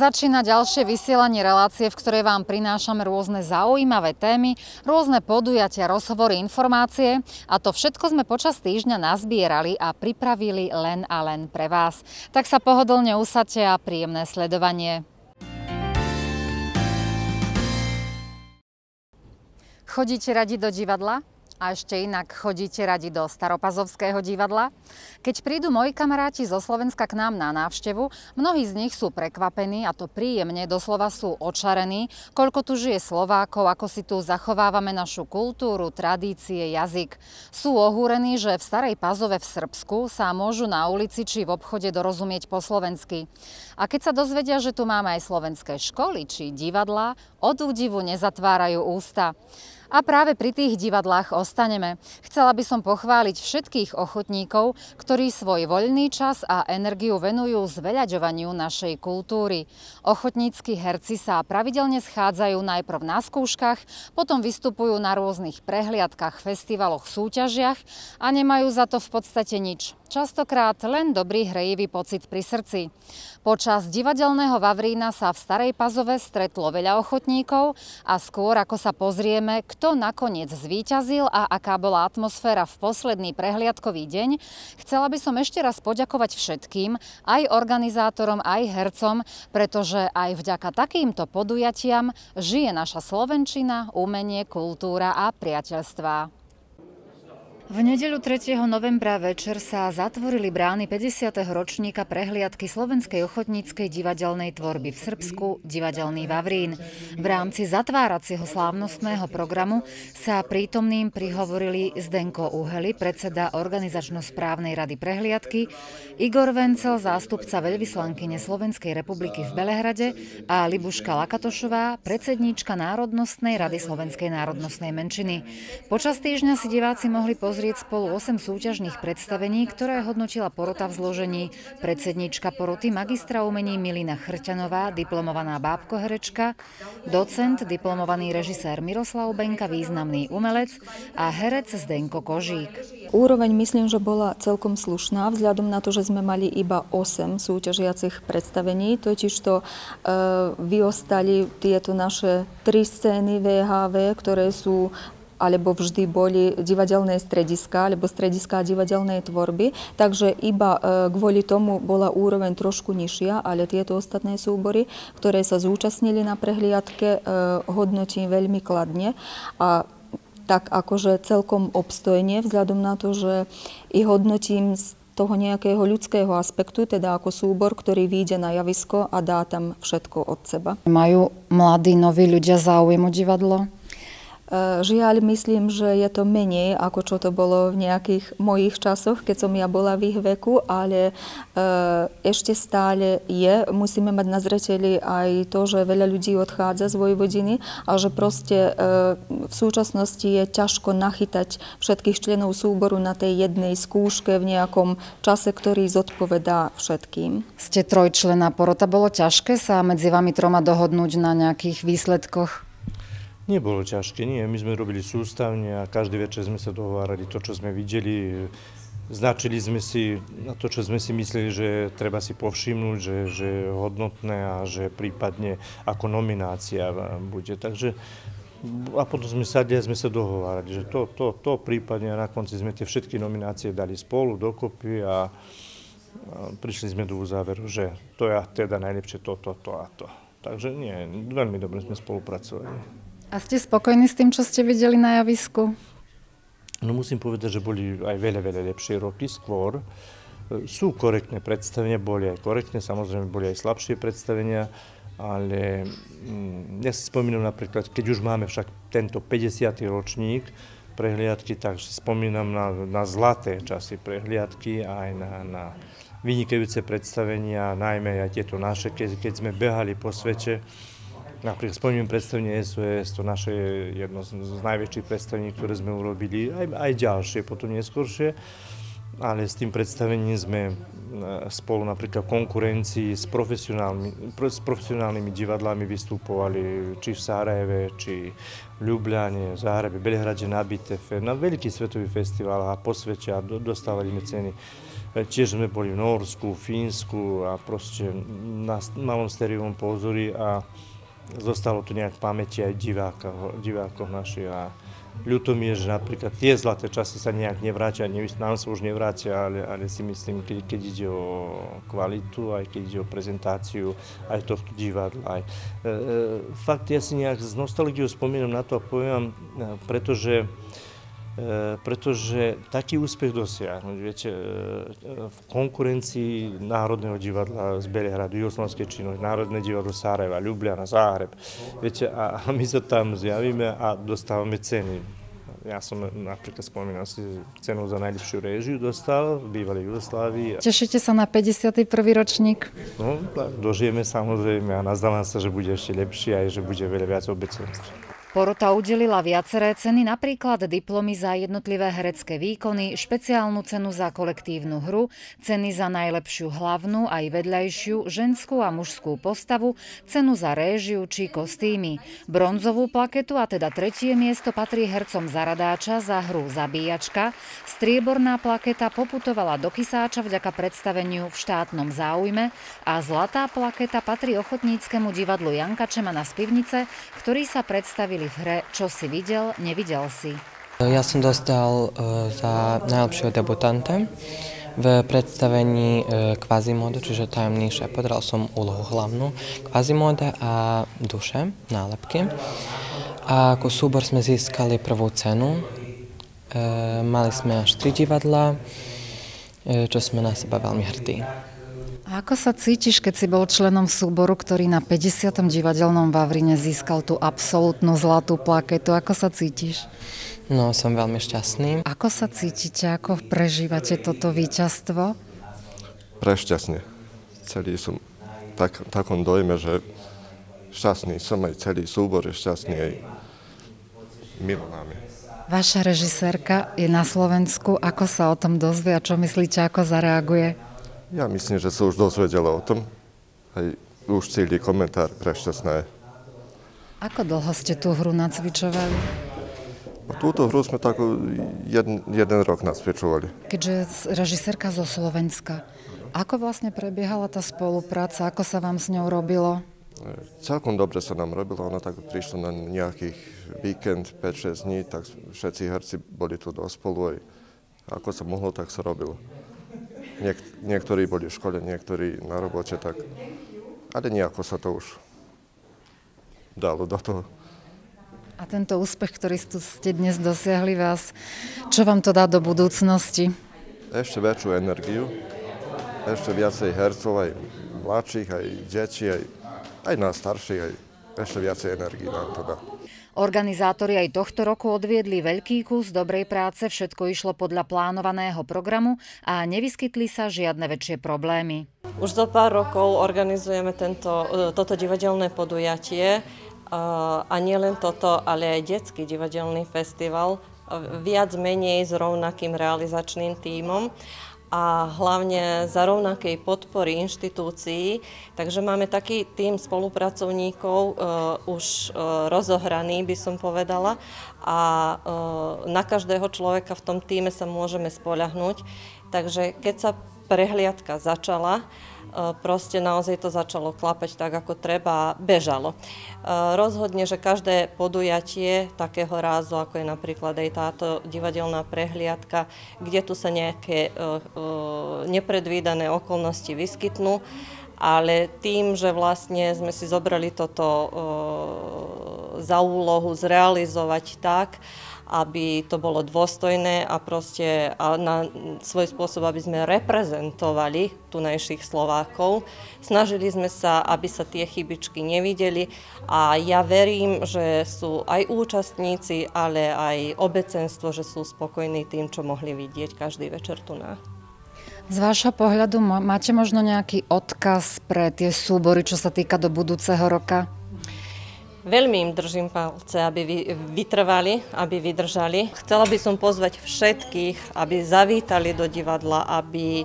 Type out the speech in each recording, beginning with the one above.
Začína ďalšie vysielanie relácie, v ktorej vám prinášame rôzne zaujímavé témy, rôzne podujatia, rozhovory, informácie a to všetko sme počas týždňa nazbierali a pripravili len a len pre vás. Tak sa pohodlne usadte a príjemné sledovanie. Chodíte radi do divadla? a ešte inak chodíte radi do Staropazovského divadla? Keď prídu moji kamaráti zo Slovenska k nám na návštevu, mnohí z nich sú prekvapení a to príjemne, doslova sú očarení, koľko tu žije Slovákov, ako si tu zachovávame našu kultúru, tradície, jazyk. Sú ohúrení, že v Starej Pazove v Srbsku sa môžu na ulici či v obchode dorozumieť po slovensky. A keď sa dozvedia, že tu máme aj slovenské školy či divadla od údivu nezatvárajú ústa. A práve pri tých divadlách ostaneme. Chcela by som pochváliť všetkých ochotníkov, ktorí svoj voľný čas a energiu venujú zveľaďovaniu našej kultúry. Ochotnícky herci sa pravidelne schádzajú najprv na skúškach, potom vystupujú na rôznych prehliadkach, festivaloch, súťažiach a nemajú za to v podstate nič. Častokrát len dobrý hrejivý pocit pri srdci. Počas divadelného Vavrína sa v Starej Pazove stretlo veľa ochotníkov a skôr ako sa pozrieme, kto kto nakoniec zvíťazil a aká bola atmosféra v posledný prehliadkový deň, chcela by som ešte raz poďakovať všetkým, aj organizátorom, aj hercom, pretože aj vďaka takýmto podujatiam žije naša Slovenčina, umenie, kultúra a priateľstvá. V nedeľu 3. novembra večer sa zatvorili brány 50. ročníka prehliadky Slovenskej ochotníckej divadelnej tvorby v Srbsku Divadelný Vavrín. V rámci zatváracieho slávnostného programu sa prítomným prihovorili Zdenko Uheli, predseda organizačno-správnej rady prehliadky, Igor Vencel, zástupca veľvyslankyne Slovenskej republiky v Belehrade a Libuška Lakatošová, predsedníčka Národnostnej rady Slovenskej národnostnej menšiny. Počas týždňa si diváci mohli pozrieť pozrieť spolu 8 súťažných predstavení, ktoré hodnotila porota v zložení. Predsednička poroty magistra umení Milina Chrťanová, diplomovaná bábkoherečka, docent, diplomovaný režisér Miroslav Benka, významný umelec a herec Zdenko Kožík. Úroveň myslím, že bola celkom slušná, vzhľadom na to, že sme mali iba 8 súťažiacich predstavení, totižto e, vyostali tieto naše tri scény VHV, ktoré sú alebo vždy boli divadelné strediska alebo strediska divadelnej tvorby, takže iba e, kvôli tomu bola úroveň trošku nižšia, ale tieto ostatné súbory, ktoré sa zúčastnili na prehliadke, e, hodnotím veľmi kladne a tak akože celkom obstojne, vzhľadom na to, že ich hodnotím z toho nejakého ľudského aspektu, teda ako súbor, ktorý vyjde na javisko a dá tam všetko od seba. Majú mladí, noví ľudia záujem o divadlo? Eh, žiaľ, myslím, že je to menej, ako čo to bolo v nejakých mojich časoch, keď som ja bola v ich veku, ale eh, ešte stále je. Musíme mať na zreteli aj to, že veľa ľudí odchádza z vojvodiny a že proste eh, v súčasnosti je ťažko nachytať všetkých členov súboru na tej jednej skúške v nejakom čase, ktorý zodpovedá všetkým. Ste trojčlená porota, bolo ťažké sa medzi vami troma dohodnúť na nejakých výsledkoch? Nebolo ťažké, nie. My sme robili sústavne a každý večer sme sa dohovárali to, čo sme videli. Značili sme si na to, čo sme si mysleli, že treba si povšimnúť, že, že je hodnotné a že prípadne ako nominácia bude. Takže a potom sme sadli a sme sa dohovárali, že to, to, to prípadne a na konci sme tie všetky nominácie dali spolu dokopy a, prišli sme do záveru, že to je teda najlepšie to, to, to a to. Takže nie, veľmi dobre sme spolupracovali. A ste spokojní s tým, čo ste videli na javisku? No musím povedať, že boli aj veľa, veľa lepšie roky skôr. E, sú korektné predstavenia, boli aj korektné, samozrejme boli aj slabšie predstavenia, ale mm, ja si spomínam napríklad, keď už máme však tento 50. ročník prehliadky, tak si spomínam na, na zlaté časy prehliadky a aj na, na vynikajúce predstavenia, najmä aj tieto naše, keď, keď sme behali po svete, Napríklad spomínam predstavenie SOS, to naše jedno z, najväčších predstavení, ktoré sme urobili, aj, aj ďalšie, potom neskôršie. Ale s tým predstavením sme e, spolu napríklad v konkurencii s profesionálnymi, s profesionálnymi divadlami vystupovali či v Sarajeve, či v Ljubljane, v Zahrebe, Belhrade, na Bitefe, na veľkých svetových festivalách a po svete a dostávali sme ceny. E, tiež sme boli v Norsku, Fínsku a proste na malom stereovom pozori a zostalo to nejak v pamäti aj divákov, divákov našich a ľúto mi je, že napríklad tie zlaté časy sa nejak nevrátia, nám sa už nevrátia, ale, ale si myslím, keď, keď ide o kvalitu, aj keď ide o prezentáciu aj tohto divadla. Aj. E, e, fakt, ja si nejak z nostalgiou spomínam na to a poviem, e, pretože E, pretože taký úspech dosiahnuť, viete, e, e, v konkurencii Národného divadla z Belehradu, Jugoslovanskej činnosti, Národné divadlo Sarajeva, Ljubljana, Záhreb, viete, a my sa tam zjavíme a dostávame ceny. Ja som napríklad spomínal si cenu za najlepšiu režiu dostal v bývalej Jugoslávii. Tešíte sa na 51. ročník? No, dožijeme samozrejme a nazdávam sa, že bude ešte lepšie aj že bude veľa viac obecenstva. Porota udelila viaceré ceny, napríklad diplomy za jednotlivé herecké výkony, špeciálnu cenu za kolektívnu hru, ceny za najlepšiu hlavnú aj vedľajšiu ženskú a mužskú postavu, cenu za réžiu či kostýmy. Bronzovú plaketu a teda tretie miesto patrí hercom Zaradáča za hru Zabíjačka. Strieborná plaketa poputovala do Kysáča vďaka predstaveniu v štátnom záujme a zlatá plaketa patrí ochotníckému divadlu Janka Čemana z Pivnice, ktorý sa predstavil objavili v hre Čo si videl, nevidel si. Ja som dostal e, za najlepšieho debutanta v predstavení e, Quasimodo, čiže tajomný šéf. Podral som úlohu hlavnú Quasimoda a duše, nálepky. A ako súbor sme získali prvú cenu. E, mali sme až tri divadla, čo sme na seba veľmi hrdí. A ako sa cítiš, keď si bol členom súboru, ktorý na 50. divadelnom Vavrine získal tú absolútnu zlatú plaketu? Ako sa cítiš? No, som veľmi šťastný. Ako sa cítite, ako prežívate toto víťazstvo? Prešťastne. Celý som tak, takom dojme, že šťastný som aj celý súbor je šťastný aj milo nám je. Vaša režisérka je na Slovensku. Ako sa o tom dozvie a čo myslíte, ako zareaguje? Ja myslím, že sa už dozvedela o tom. Aj už cíli komentár prešťastná je. Ako dlho ste tú hru nacvičovali? A no, túto hru sme tak jeden, jeden rok nacvičovali. Keďže režisérka zo Slovenska, ako vlastne prebiehala tá spolupráca? Ako sa vám s ňou robilo? Celkom dobre sa nám robilo, ona tak prišla na nejakých víkend, 5-6 dní, tak všetci herci boli tu do spolu aj ako sa mohlo, tak sa robilo. Niek- niektorí boli v škole, niektorí na robote, tak. Ale nejako sa to už dalo do toho. A tento úspech, ktorý ste dnes dosiahli vás, čo vám to dá do budúcnosti? Ešte väčšiu energiu, ešte viacej hercov, aj mladších, aj detí, aj, aj nás starších, aj ešte viacej energii nám to dá. Organizátori aj tohto roku odviedli veľký kus dobrej práce, všetko išlo podľa plánovaného programu a nevyskytli sa žiadne väčšie problémy. Už za pár rokov organizujeme tento, e, toto divadelné podujatie e, a nielen toto, ale aj detský divadelný festival e, viac menej s rovnakým realizačným tímom a hlavne za rovnakej podpory inštitúcií. Takže máme taký tým spolupracovníkov e, už e, rozohraný, by som povedala, a e, na každého človeka v tom týme sa môžeme spoľahnúť. Takže keď sa prehliadka začala, Eh, proste naozaj to začalo klapať tak, ako treba, a bežalo. Eh, rozhodne, že každé podujatie takého rázu, ako je napríklad aj táto divadelná prehliadka, kde tu sa nejaké eh, nepredvídané okolnosti vyskytnú, ale tým, že vlastne sme si zobrali toto za úlohu zrealizovať tak, aby to bolo dôstojné a proste a na svoj spôsob, aby sme reprezentovali tunajších Slovákov. Snažili sme sa, aby sa tie chybičky nevideli a ja verím, že sú aj účastníci, ale aj obecenstvo, že sú spokojní tým, čo mohli vidieť každý večer tu na. Z vášho pohľadu máte možno nejaký odkaz pre tie súbory, čo sa týka do budúceho roka? Veľmi im držím palce, aby vytrvali, aby vydržali. Chcela by som pozvať všetkých, aby zavítali do divadla, aby e,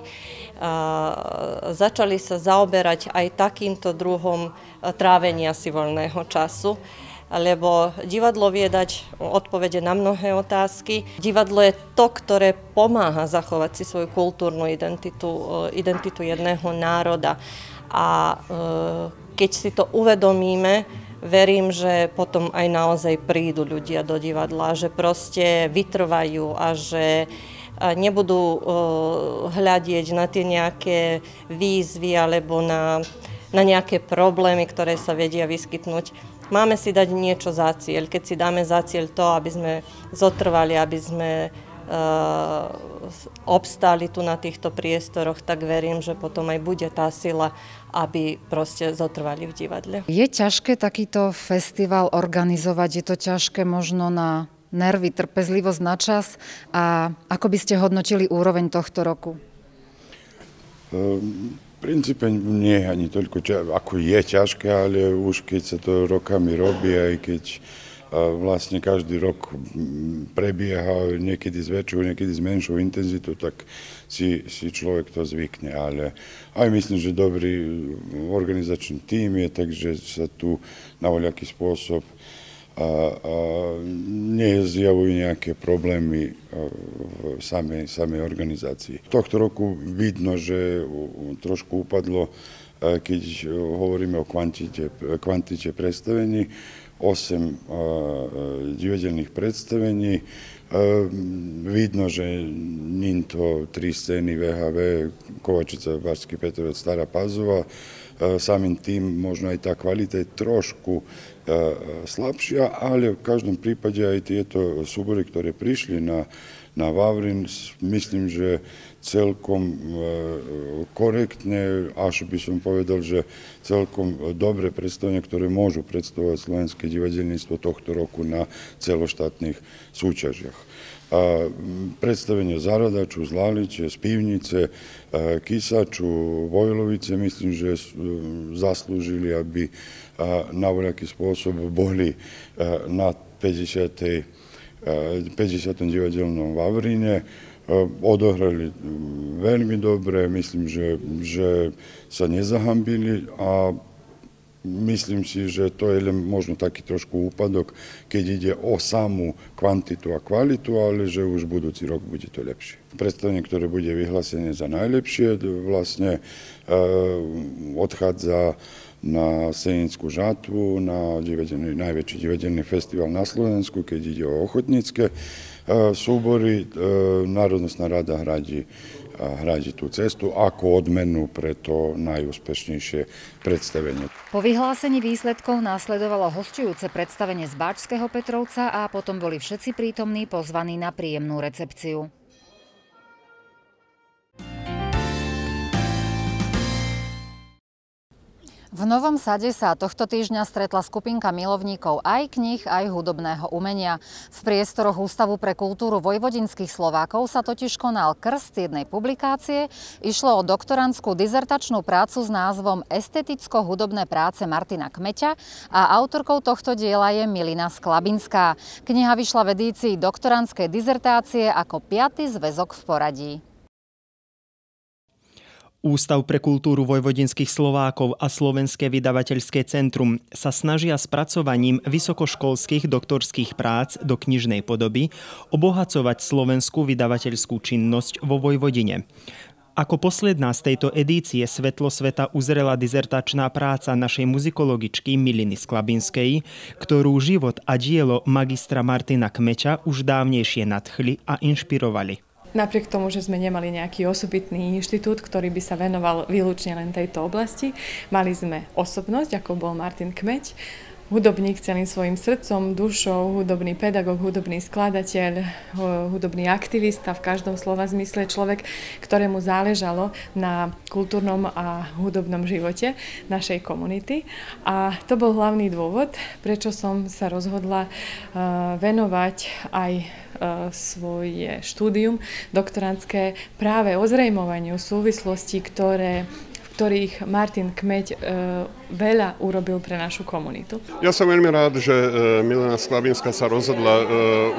začali sa zaoberať aj takýmto druhom e, trávenia si voľného času lebo divadlo vie dať odpovede na mnohé otázky. Divadlo je to, ktoré pomáha zachovať si svoju kultúrnu identitu, e, identitu jedného národa. A keď si to uvedomíme, verím, že potom aj naozaj prídu ľudia do divadla, že proste vytrvajú a že nebudú uh, hľadieť na tie nejaké výzvy alebo na, na nejaké problémy, ktoré sa vedia vyskytnúť. Máme si dať niečo za cieľ. Keď si dáme za cieľ to, aby sme zotrvali, aby sme Eh, obstáli tu na týchto priestoroch, tak verím, že potom aj bude tá sila, aby proste zotrvali v divadle. Je ťažké takýto festival organizovať? Je to ťažké možno na nervy, trpezlivosť na čas? A ako by ste hodnotili úroveň tohto roku? Um... V princípe nie, ani toľko, ako je ťažké, ale už keď sa to rokami robí, aj keď vlastne každý rok prebieha niekedy s väčšou, niekedy s menšou intenzitou, tak si, si človek to zvykne. Ale aj myslím, že dobrý mm, organizačný tým je, takže sa tu na voľaký spôsob a, a nezjavujú nejaké problémy e, v samej, samej organizácii. Tohto roku vidno, že trošku upadlo, e, keď hovoríme o kvantite, kvantite predstavení, osam e, e, diođelnih predstavenji. E, vidno že Ninto, Tri sceni, VHV, Kovačica, Barski Petrovac, Stara Pazova, samim tim možno i ta kvalitet trošku slabšia, ali v každom prípade aj tieto súbory, ktoré prišli na, na Vavrin, myslím, že celkom e, korektne, až by som povedal, že celkom dobre predstavenia, ktoré môžu predstavovať slovenské divadelníctvo tohto roku na celoštátnych súťažiach. Predstavenie Zaradaču, Zlaliće, Spivnice, e, Kisaču, Vojlovice, mislim, že e, zaslužili, aby na voľaký spôsob boli na 50. 50. divadelnom Vavrine. Eh, odohrali mm, veľmi dobre, myslím, že, že sa nezahambili a myslím si, že to je len možno taký trošku úpadok, keď ide o samú kvantitu a kvalitu, ale že už budúci rok bude to lepšie. Predstavenie, ktoré bude vyhlásené za najlepšie, vlastne e, odchádza na Senickú žatvu, na divedený, najväčší divedenný festival na Slovensku, keď ide o ochotnícke. E, súbory, e, Národnostná rada hrađi, hrađi tú cestu ako odmenú preto najúspešnejšie predstavenie. Po vyhlásení výsledkov následovalo hostujúce predstavenie z Báčského Petrovca a potom boli všetci prítomní pozvaní na príjemnú recepciu. V Novom sade sa tohto týždňa stretla skupinka milovníkov aj kníh, aj hudobného umenia. V priestoroch Ústavu pre kultúru vojvodinských Slovákov sa totiž konal krst jednej publikácie. Išlo o doktorantskú dizertačnú prácu s názvom Esteticko-hudobné práce Martina Kmeťa a autorkou tohto diela je Milina Sklabinská. Kniha vyšla v edícii doktorantskej dizertácie ako piaty zväzok v poradí. Ústav pre kultúru vojvodinských Slovákov a Slovenské vydavateľské centrum sa snažia spracovaním vysokoškolských doktorských prác do knižnej podoby obohacovať slovenskú vydavateľskú činnosť vo Vojvodine. Ako posledná z tejto edície Svetlo sveta uzrela dizertačná práca našej muzikologičky Miliny Sklabinskej, ktorú život a dielo magistra Martina Kmeča už dávnejšie nadchli a inšpirovali. Napriek tomu, že sme nemali nejaký osobitný inštitút, ktorý by sa venoval výlučne len tejto oblasti, mali sme osobnosť, ako bol Martin Kmeď, hudobník celým svojim srdcom, dušou, hudobný pedagóg, hudobný skladateľ, hudobný aktivista v každom slova zmysle, človek, ktorému záležalo na kultúrnom a hudobnom živote našej komunity. A to bol hlavný dôvod, prečo som sa rozhodla eh, venovať aj eh, svoje štúdium doktorantské práve ozrejmovaniu súvislosti, ktoré ktorých Martin Kmeď e, veľa urobil pre našu komunitu. Ja som veľmi rád, že e, Milena Sklabinská sa rozhodla e,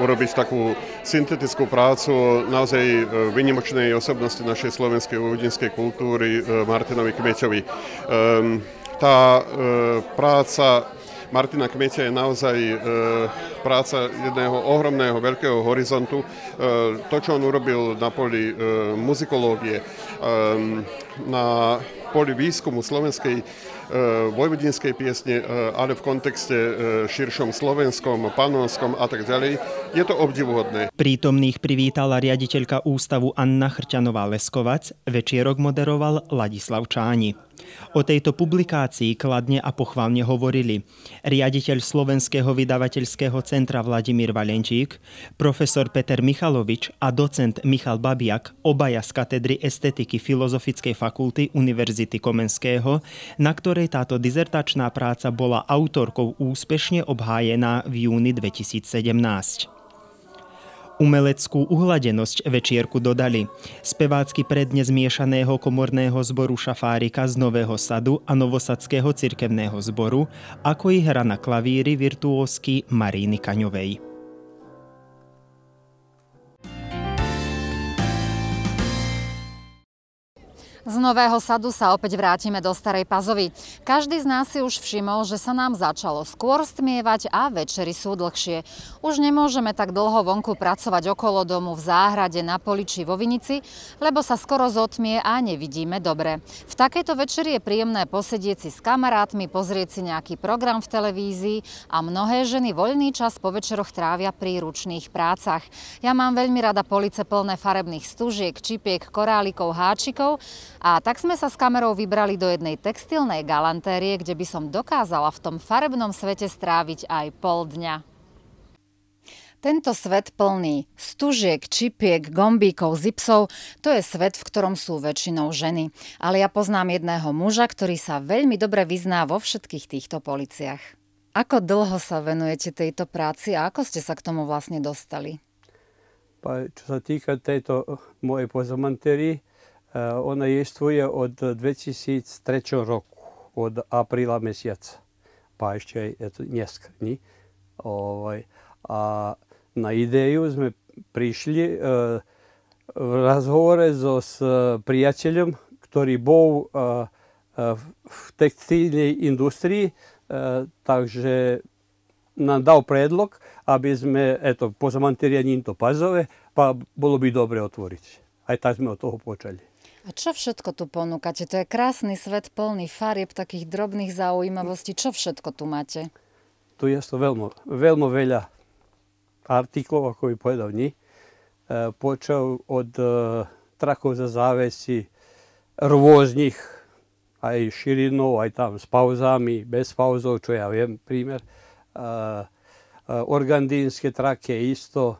urobiť takú syntetickú prácu naozaj e, vynimočnej osobnosti našej slovenskej úvodinskej kultúry e, Martinovi Kmeťovi. E, ehm, tá e, práca Martina Kmeťa je naozaj e, práca jedného ohromného, veľkého horizontu. E, to, čo on urobil na poli e, muzikológie, e, na poli výskumu slovenskej e, vojvodinskej piesne, e, ale v kontexte e, širšom slovenskom, panonskom a tak ďalej. Je to obdivuhodné. Prítomných privítala riaditeľka ústavu Anna Chrťanová-Leskovac, večierok moderoval Ladislav Čáni. O tejto publikácii kladne a pochválne hovorili riaditeľ Slovenského vydavateľského centra Vladimír Valenčík, profesor Peter Michalovič a docent Michal Babiak, obaja z katedry estetiky Filozofickej fakulty Univerzity Komenského, na ktorej táto dizertačná práca bola autorkou úspešne obhájená v júni 2017. Umeleckú uhladenosť večierku dodali. Spevácky predne zmiešaného komorného zboru Šafárika z Nového sadu a Novosadského cirkevného zboru, ako i hra na klavíry virtuózky Maríny Kaňovej. Z Nového sadu sa opäť vrátime do Starej Pazovy. Každý z nás si už všimol, že sa nám začalo skôr stmievať a večery sú dlhšie. Už nemôžeme tak dlho vonku pracovať okolo domu, v záhrade, na poli či vo Vinici, lebo sa skoro zotmie a nevidíme dobre. V takejto večeri je príjemné posedieť si s kamarátmi, pozrieť si nejaký program v televízii a mnohé ženy voľný čas po večeroch trávia pri ručných prácach. Ja mám veľmi rada police plné farebných stužiek, čipiek, korálikov, háčikov a tak sme sa s kamerou vybrali do jednej textilnej galantérie, kde by som dokázala v tom farebnom svete stráviť aj pol dňa. Tento svet plný stužiek, čipiek, gombíkov, zipsov, to je svet, v ktorom sú väčšinou ženy. Ale ja poznám jedného muža, ktorý sa veľmi dobre vyzná vo všetkých týchto policiach. Ako dlho sa venujete tejto práci a ako ste sa k tomu vlastne dostali? čo sa týka tejto mojej pozomantérii, E, ona istuje od 2003. roku, od aprila mesiaca. pa ještě eto, njesk Ovaj, a na ideju sme prišli eh, v razhovore so, s priateľom, ktorý bol e, e, v textilnej industrii, takže nám dal predlog, aby sme, eto, po to pazove, pa bolo by dobre otvoriť. Aj tak sme od toho počali. A čo všetko tu ponúkate? To je krásny svet plný farieb, takých drobných zaujímavostí. Čo všetko tu máte? Tu je to veľmi, veľmi veľa artiklov, ako by povedal ni. E, počal od e, trakov za závesi, rôznych, aj širinou, aj tam s pauzami, bez pauzov, čo ja viem, prímer. E, organdínske trake isto,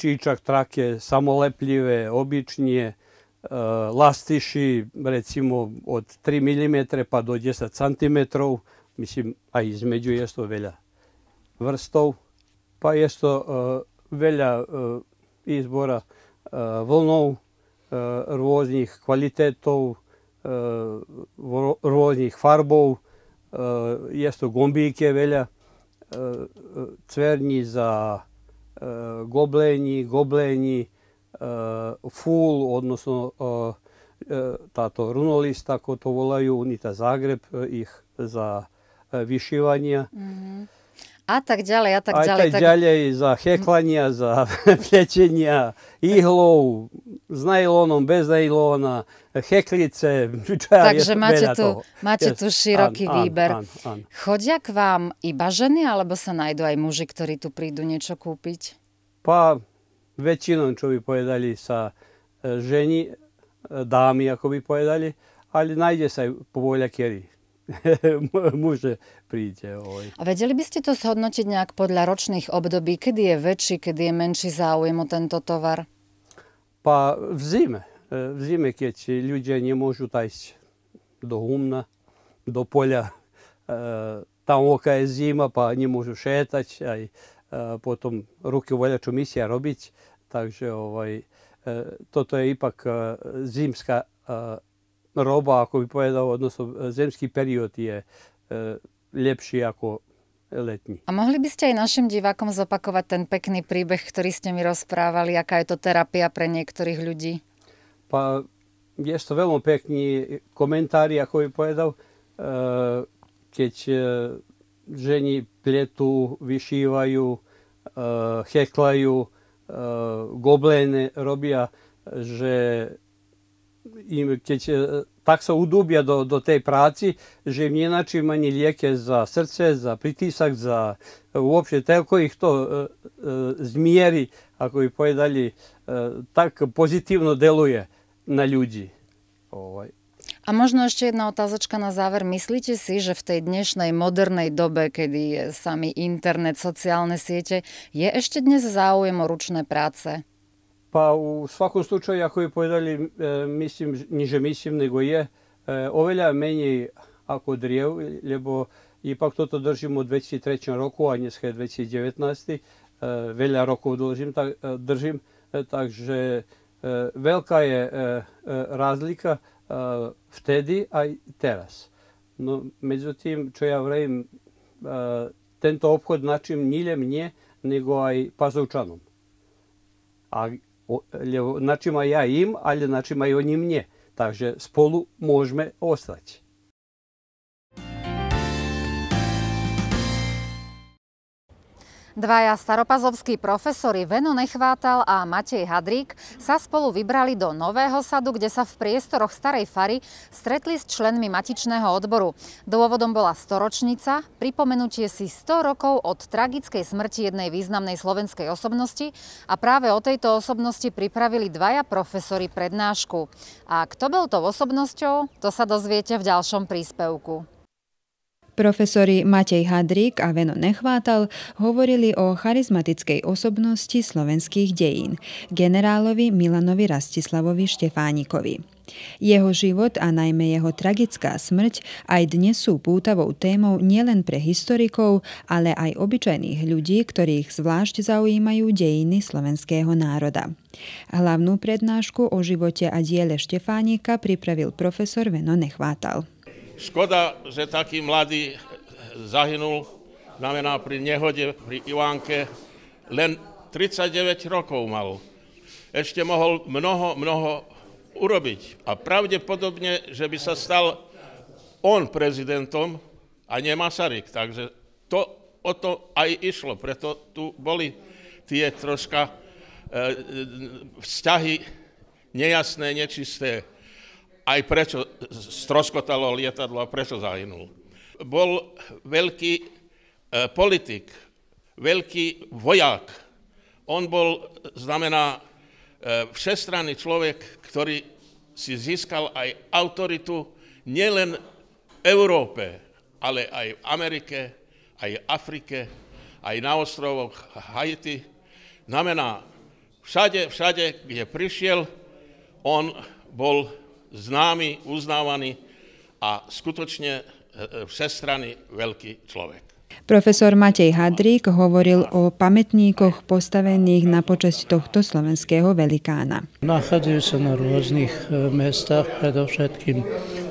čičak trake samolepljive, običnije, Eh, lastiši recimo od 3 mm pa do 10 cm, mislim, a između je to velja vrstov, pa je to uh, eh, velja uh, izbora uh, vlnov, uh, rvoznih kvalitetov, uh, rvoznih farbov, uh, je to gombike velja, uh, cvernji za uh, goblenji, goblenji, uh, Eh, ful, odnosno eh, eh, táto runolist, ako to volajú, Unita Zagreb, ich za vyšívania. Mm-hmm. A tak ďalej, a tak ďalej. A tak ďalej za heklania, za plečenia ihlov, s najlónom, bez najlóna, heklice. Takže máte tu, máte yes. tu široký an, výber. An, an, an. Chodia k vám iba ženy, alebo sa nájdú aj muži, ktorí tu prídu niečo kúpiť? Pa, väčšinou, čo by pojedali sa e, ženi, e, dámy, ako bi povedali, ale najde se povolja kjeri. Muže príde. Oj. A vedeli by ste to zhodnotiť nejak podľa ročných období, kedy je väčší, kedy je menší záujem o tento tovar? Pa v zime. E, v zime, keď ľudia nemôžu tajsť do humna, do poľa, tam oka je zima, pa nemôžu šetať, aj E, potom ruky voljaču misija robić. Takže ovaj, e, toto je ipak e, zimska roba, ako bi povedal, odnosno zemski period je ljepši ako letní. A mohli by ste aj našim divákom zopakovať ten pekný príbeh, ktorý ste mi rozprávali, aká je to terapia pre niektorých ľudí? Pa, je to veľmi pekný komentár, ako by povedal, keď ženji pljetu, višivaju, uh, heklaju, uh, e, goblene robija, že im će će tak se udubja do, do tej praci, že im inače manji lijeke za srce, za pritisak, za uopšte teko ih to uh, e, uh, zmjeri, ako bi pojedali, uh, tak pozitivno deluje na ljudi. Ovaj. A možno ešte jedna otázočka na záver. Myslíte si, že v tej dnešnej modernej dobe, kedy je samý internet, sociálne siete, je ešte dnes záujem o ručné práce? Pa u svakom slučaju, ako je povedali, mislim, e, niže mislim nego je, e, oveľa menej ako drijev, lebo ipak toto držim od 2003. roku, a dnes je 2019. E, veľa rokov držim, tak, držim, takže veľká je razlika Eh, vtedy aj teraz. No, međutim, čo ja vrajim, eh, tento obhod način nilje mnje nego aj pazovčanom. A načima ja im, ali načima i oni mnje. Takže spolu možeme ostati. Dvaja staropazovskí profesori Veno Nechvátal a Matej Hadrík sa spolu vybrali do Nového sadu, kde sa v priestoroch Starej Fary stretli s členmi matičného odboru. Dôvodom bola storočnica, pripomenutie si 100 rokov od tragickej smrti jednej významnej slovenskej osobnosti a práve o tejto osobnosti pripravili dvaja profesori prednášku. A kto bol tou osobnosťou, to sa dozviete v ďalšom príspevku. Profesori Matej Hadrik a Veno Nechvátal hovorili o charizmatickej osobnosti slovenských dejín, generálovi Milanovi Rastislavovi Štefánikovi. Jeho život a najmä jeho tragická smrť aj dnes sú pútavou témou nielen pre historikov, ale aj obyčajných ľudí, ktorých zvlášť zaujímajú dejiny slovenského národa. Hlavnú prednášku o živote a diele Štefánika pripravil profesor Veno Nechvátal. Škoda, že taký mladý zahynul, znamená pri nehode pri Ivánke, len 39 rokov mal. Ešte mohol mnoho, mnoho urobiť. A pravdepodobne, že by sa stal on prezidentom a nie Masaryk. Takže to, o to aj išlo. Preto tu boli tie troška e, e vzťahy nejasné, nečisté aj prečo stroskotalo lietadlo a prečo zahynul. Bol veľký e, politik, veľký vojak. On bol, znamená, e, všestranný človek, ktorý si získal aj autoritu nielen v Európe, ale aj v Amerike, aj v Afrike, aj na ostrovoch Haiti. Znamená, všade, všade, kde prišiel, on bol známy, uznávaný a skutočne e, e, všestranný veľký človek. Profesor Matej Hadrík hovoril o pamätníkoch postavených na počesť tohto slovenského velikána. Nachádzajú sa na rôznych e, mestách, predovšetkým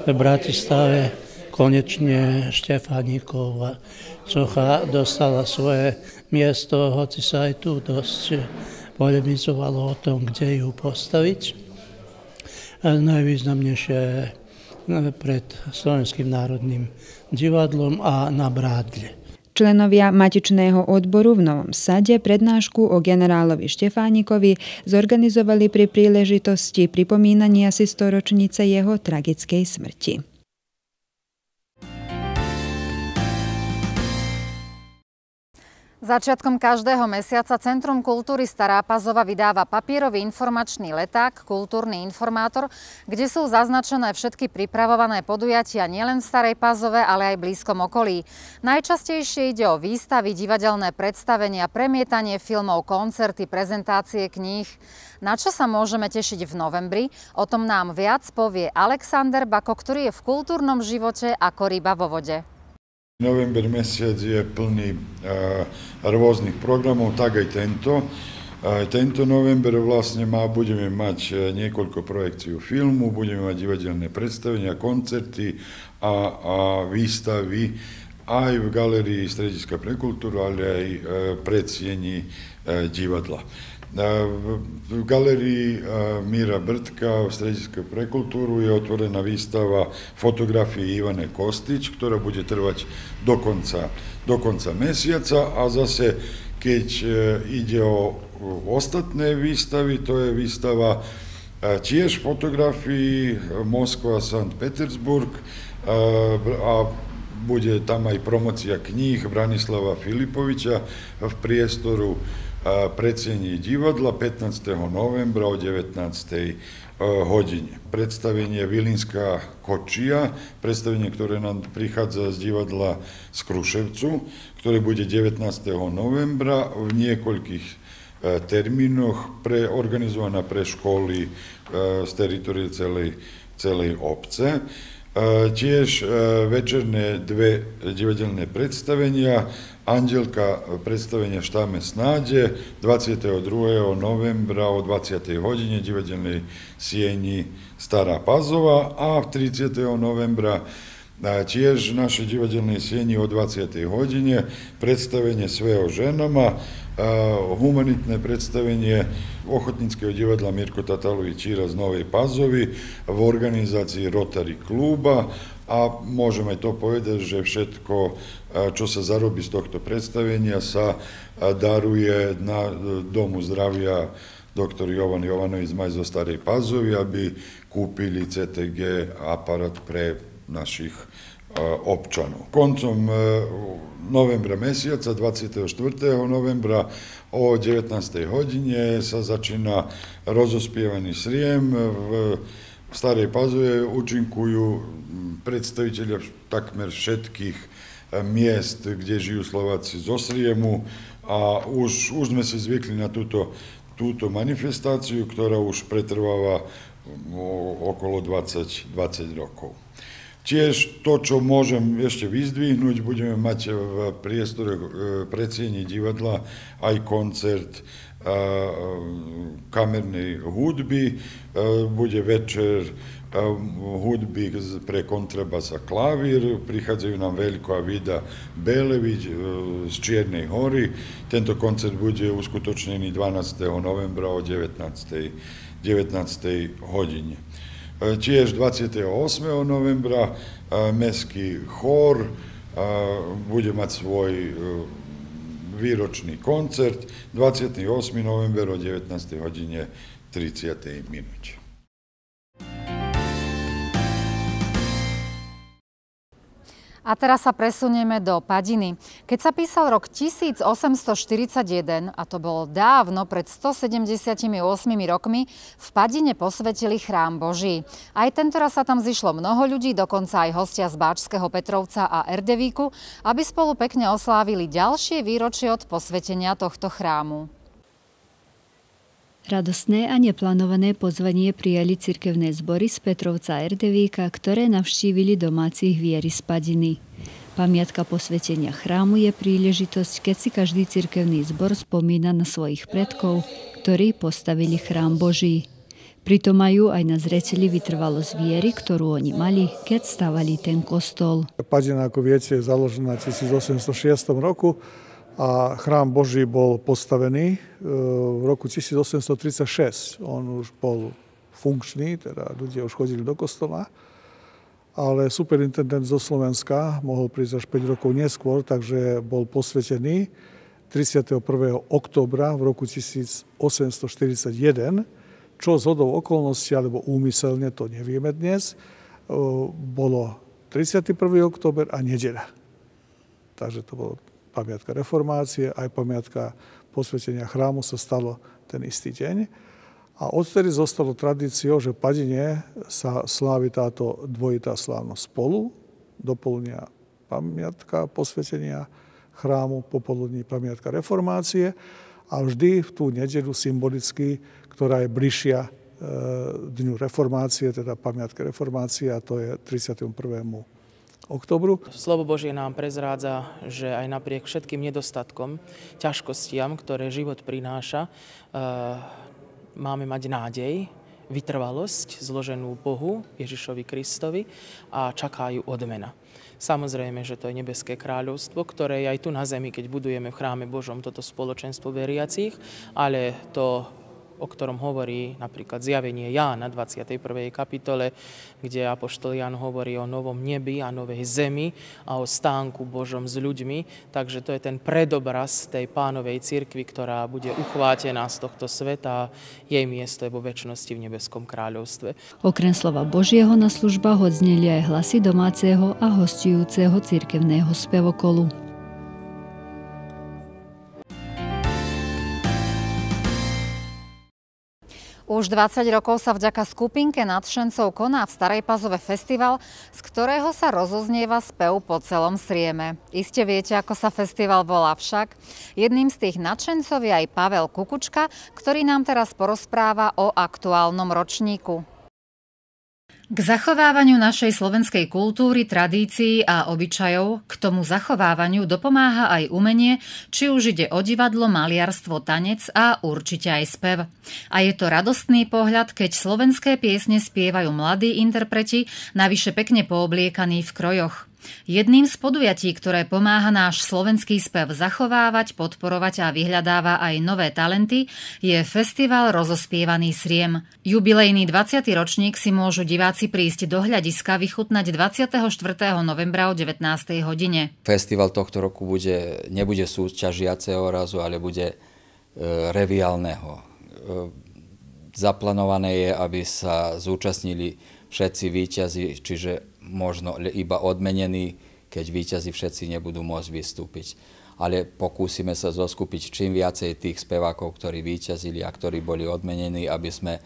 v Bratislave, konečne Štefaníkov. Socha dostala svoje miesto, hoci sa aj tu dosť polemizovalo o tom, kde ju postaviť najvýznamnejšie eh, pred Slovenským národným divadlom a na Brádle. Členovia Matičného odboru v Novom Sade prednášku o generálovi Štefánikovi zorganizovali pri príležitosti pripomínania si storočnice jeho tragickej smrti. Začiatkom každého mesiaca Centrum kultúry Stará Pazova vydáva papierový informačný leták Kultúrny informátor, kde sú zaznačené všetky pripravované podujatia nielen v Starej Pazove, ale aj blízkom okolí. Najčastejšie ide o výstavy, divadelné predstavenia, premietanie filmov, koncerty, prezentácie kníh. Na čo sa môžeme tešiť v novembri? O tom nám viac povie Alexander Bako, ktorý je v kultúrnom živote ako ryba vo vode. November mjesec je plný rôznych programov, tak aj tento. tento november vlastne má, budeme mať e, niekoľko projekcií filmu, budeme mať divadelné predstavenia, koncerty a, a výstavy aj v galerii Strediska prekultúru, ale aj e, pred sieni e, divadla. U galeriji Mira Brtka u Sređinskoj prekulturu je otvorena výstava fotografije Ivane Kostić, ktorá bude trvať do konca, do konca mesiaca a zase keď e, ide o ostatné výstavy, to je výstava e, tiež fotografií e, Moskva, Sankt Petersburg a bude tam aj promocia kníh Branislava Filipoviča v priestoru predsední divadla 15. novembra o 19 e, hodine. Predstavenie Vilinská kočia, predstavenie, ktoré nám prichádza z divadla z Kruševcu, ktoré bude 19. novembra v niekoľkých e, termínoch pre, organizovaná pre školy e, z teritorie celej, celej obce. tiež večerné dve divadelné predstavenia Andelka eh, predstavenia štáme snáde 22. novembra o 20. hodine divadelnej sieni Stará Pazova, a 30. novembra a tiež naše divadelné sieni o 20. hodine, predstavenie svého ženoma, humanitné predstavenie Ochotníckého divadla Mirko Tatalovi Číra z Novej Pazovi v organizácii Rotary kluba a môžem aj to povedať, že všetko, čo sa zarobí z tohto predstavenia, sa daruje na e, Domu zdravia doktor Jovan Jovanović z Majzo Starej Pazovi, aby kúpili CTG aparat pre naših občanov. Koncom e, novembra mjeseca, 24. novembra o 19. hodine sa začina rozospievaný srijem. V Stare pazuje učinkuju predstavitelja takmer všetkých e, mjest gdje žijú Slovaci zo Osrijemu, a už, už sme si zvykli na túto, túto manifestáciu, ktorá už pretrváva okolo 20, 20 rokov. Tiež to, čo môžem ešte vyzdvihnúť, budeme mať v priestore e, predsieni divadla aj koncert e, kamernej hudby, e, bude večer hudby pre kontrabas a klavír, prichádzajú nám Veljko a Vida Belević z Čiernej hory. Tento koncert bude uskutočnený 12. novembra o 19. 19. hodine. Tiež 28. novembra e, mestský chór e, bude mať svoj e, výročný koncert 28. november o 19. hodine 30. minúte. A teraz sa presunieme do Padiny. Keď sa písal rok 1841, a to bolo dávno, pred 178 rokmi, v Padine posvetili chrám Boží. Aj tentoraz sa tam zišlo mnoho ľudí, dokonca aj hostia z Báčského Petrovca a Erdevíku, aby spolu pekne oslávili ďalšie výročie od posvetenia tohto chrámu. Radosné a neplánované pozvanie prijali cirkevné zbory z Petrovca a Erdevíka, ktoré navštívili domácich viery Spadiny. Pamiatka posvetenia chrámu je príležitosť, keď si každý cirkevný zbor spomína na svojich predkov, ktorí postavili chrám Boží. Pritom majú aj na zreteli vytrvalosť viery, ktorú oni mali, keď stávali ten kostol. Padina, ako viete, je založená v 1806 roku a chrám Boží bol postavený e, v roku 1836. On už bol funkčný, teda ľudia už chodili do kostola, ale superintendent zo Slovenska mohol prísť až 5 rokov neskôr, takže bol posvetený 31. oktobra v roku 1841, čo z hodou okolností, alebo úmyselne, to nevieme dnes, e, bolo 31. oktober a nedeľa. Takže to bolo pamiatka reformácie, aj pamiatka posvetenia chrámu sa stalo ten istý deň. A odtedy zostalo tradíciou, že padine sa slávi táto dvojitá slávnosť spolu, Dopolnia pamiatka posvetenia chrámu, popoludní pamiatka reformácie a vždy v tú nedelu symbolicky, ktorá je bližšia e, dňu reformácie, teda pamiatka reformácie a to je 31 oktobru. Slovo Božie nám prezrádza, že aj napriek všetkým nedostatkom, ťažkostiam, ktoré život prináša, eh, máme mať nádej, vytrvalosť zloženú Bohu, Ježišovi Kristovi a čakajú odmena. Samozrejme, že to je nebeské kráľovstvo, ktoré je aj tu na zemi, keď budujeme v chráme Božom toto spoločenstvo veriacich, ale to o ktorom hovorí napríklad zjavenie Jána 21. kapitole, kde Apoštol Ján hovorí o novom nebi a novej zemi a o stánku Božom s ľuďmi. Takže to je ten predobraz tej pánovej cirkvi, ktorá bude uchvátená z tohto sveta a jej miesto je vo väčšnosti v nebeskom kráľovstve. Okrem slova Božieho na službách odzneli aj hlasy domáceho a hostujúceho cirkevného spevokolu. Už 20 rokov sa vďaka skupinke nadšencov koná v Starej Pazove festival, z ktorého sa rozoznieva spev po celom Srieme. Iste viete, ako sa festival volá však. Jedným z tých nadšencov je aj Pavel Kukučka, ktorý nám teraz porozpráva o aktuálnom ročníku. K zachovávaniu našej slovenskej kultúry, tradícií a obyčajov, k tomu zachovávaniu dopomáha aj umenie, či už ide o divadlo, maliarstvo, tanec a určite aj spev. A je to radostný pohľad, keď slovenské piesne spievajú mladí interpreti, navyše pekne poobliekaní v krojoch. Jedným z podujatí, ktoré pomáha náš slovenský spev zachovávať, podporovať a vyhľadáva aj nové talenty, je festival Rozospievaný sriem. Jubilejný 20. ročník si môžu diváci prísť do hľadiska vychutnať 24. novembra o 19. hodine. Festival tohto roku bude, nebude súťažiaceho razu, ale bude e, reviálneho. E, zaplanované je, aby sa zúčastnili všetci výťazi, čiže možno iba odmenení, keď víťazi všetci nebudú môcť vystúpiť. Ale pokúsime sa zoskupiť čím viacej tých spevákov, ktorí víťazili a ktorí boli odmenení, aby sme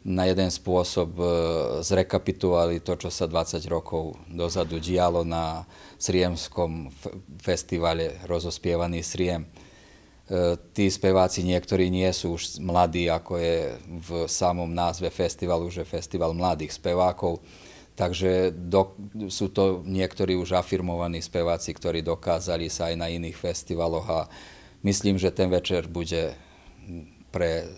na jeden spôsob e, zrekapitovali to, čo sa 20 rokov dozadu dialo na Sriemskom festivale Rozospievaný Sriem. E, tí speváci niektorí nie sú už mladí, ako je v samom názve festivalu, že festival mladých spevákov Takže do, sú to niektorí už afirmovaní speváci, ktorí dokázali sa aj na iných festivaloch a myslím, že ten večer bude pre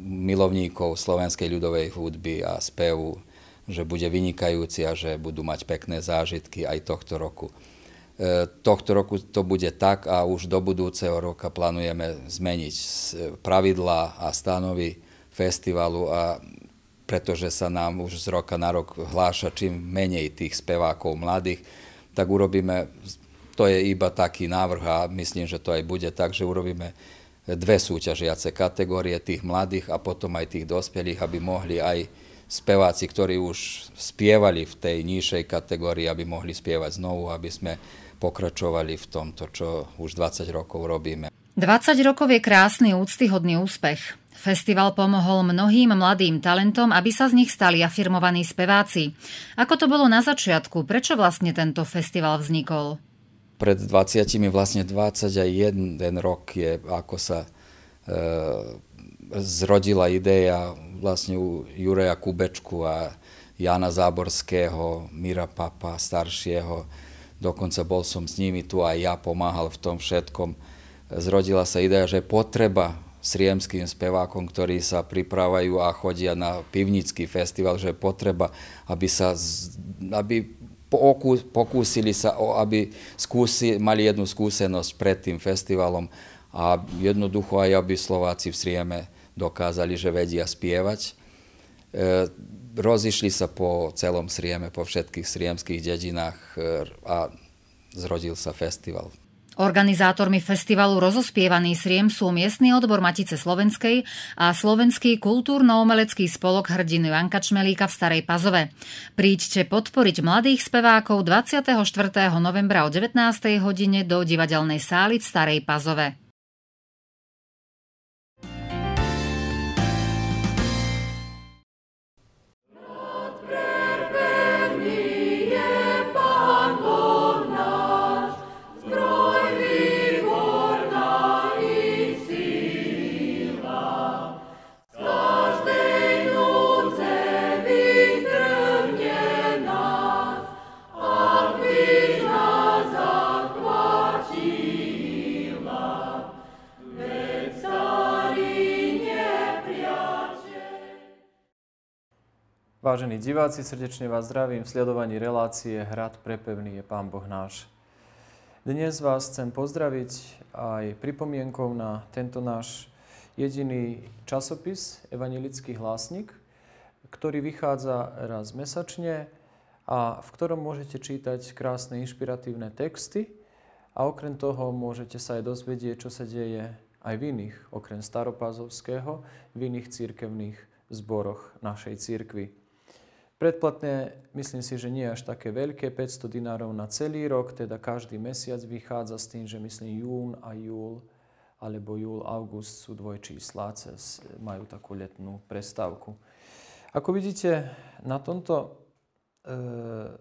milovníkov slovenskej ľudovej hudby a spevu, že bude vynikajúci a že budú mať pekné zážitky aj tohto roku. E, tohto roku to bude tak a už do budúceho roka plánujeme zmeniť e, pravidlá a stanovy festivalu a pretože sa nám už z roka na rok hláša čím menej tých spevákov mladých, tak urobíme, to je iba taký návrh a myslím, že to aj bude tak, že urobíme dve súťažiace kategórie tých mladých a potom aj tých dospelých, aby mohli aj speváci, ktorí už spievali v tej nižšej kategórii, aby mohli spievať znovu, aby sme pokračovali v tomto, čo už 20 rokov robíme. 20 rokov je krásny, úctyhodný úspech. Festival pomohol mnohým mladým talentom, aby sa z nich stali afirmovaní speváci. Ako to bolo na začiatku? Prečo vlastne tento festival vznikol? Pred 20, vlastne 21 rok je, ako sa e, zrodila ideja vlastne u Juraja Kubečku a Jana Záborského, Mira Papa staršieho. Dokonca bol som s nimi tu a ja pomáhal v tom všetkom zrodila sa ideja, že potreba sriemským spevákom, ktorí sa pripravajú a chodia na pivnický festival, že potreba, aby sa, aby pokúsili sa, aby skúsi, mali jednu skúsenosť pred tým festivalom a jednoducho aj aby Slováci v Srieme dokázali, že vedia spievať. E, rozišli sa po celom Srieme, po všetkých sriemských dedinách e, a zrodil sa festival. Organizátormi festivalu Rozospievaný sriem sú miestny odbor Matice Slovenskej a Slovenský kultúrno-umelecký spolok hrdinu Janka Čmelíka v Starej Pazove. Príďte podporiť mladých spevákov 24. novembra o 19. hodine do divadelnej sály v Starej Pazove. Vážení diváci, srdečne vás zdravím v sledovaní relácie Hrad prepevný je Pán Boh náš. Dnes vás chcem pozdraviť aj pripomienkou na tento náš jediný časopis Evangelický hlásnik, ktorý vychádza raz mesačne a v ktorom môžete čítať krásne inšpiratívne texty a okrem toho môžete sa aj dozvedieť, čo sa deje aj v iných, okrem staropázovského, v iných církevných zboroch našej církvy. Predplatné myslím si, že nie až také veľké, 500 dinárov na celý rok, teda každý mesiac vychádza s tým, že myslím jún a júl alebo júl, august sú dvojčísla, cez, majú takú letnú prestávku. Ako vidíte, na tomto, e,